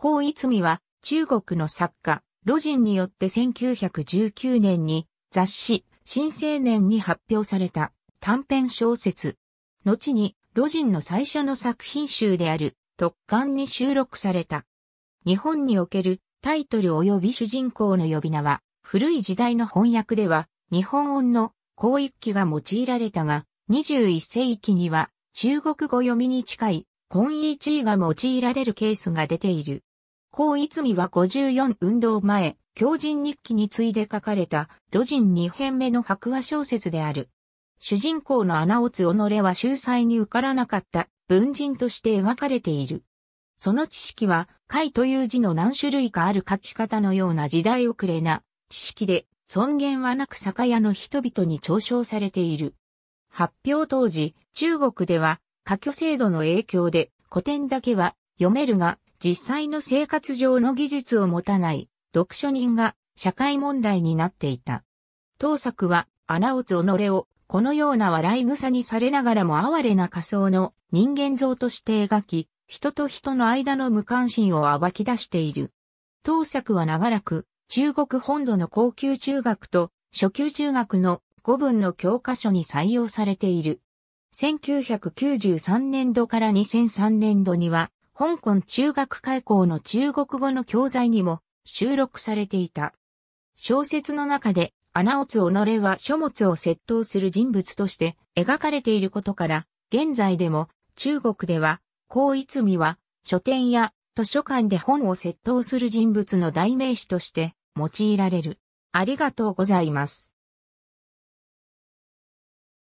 高逸美は中国の作家、路人によって1919年に雑誌、新青年に発表された短編小説。後に路人の最初の作品集である特刊に収録された。日本におけるタイトル及び主人公の呼び名は古い時代の翻訳では日本音の広域記が用いられたが21世紀には中国語読みに近い今一位が用いられるケースが出ている。高泉は54運動前、狂人日記に次いで書かれた、路人2編目の白話小説である。主人公の穴落つ己は秀才に受からなかった文人として描かれている。その知識は、解という字の何種類かある書き方のような時代遅れな知識で、尊厳はなく酒屋の人々に嘲笑されている。発表当時、中国では、科挙制度の影響で古典だけは読めるが、実際の生活上の技術を持たない読書人が社会問題になっていた。当作は、穴打つ己を、このような笑い草にされながらも哀れな仮想の人間像として描き、人と人の間の無関心を暴き出している。当作は長らく、中国本土の高級中学と初級中学の五分の教科書に採用されている。1993年度から2003年度には、香港中学開校の中国語の教材にも収録されていた。小説の中で、穴落つ己は書物を窃盗する人物として描かれていることから、現在でも中国では、高逸美は書店や図書館で本を窃盗する人物の代名詞として用いられる。ありがとうございます。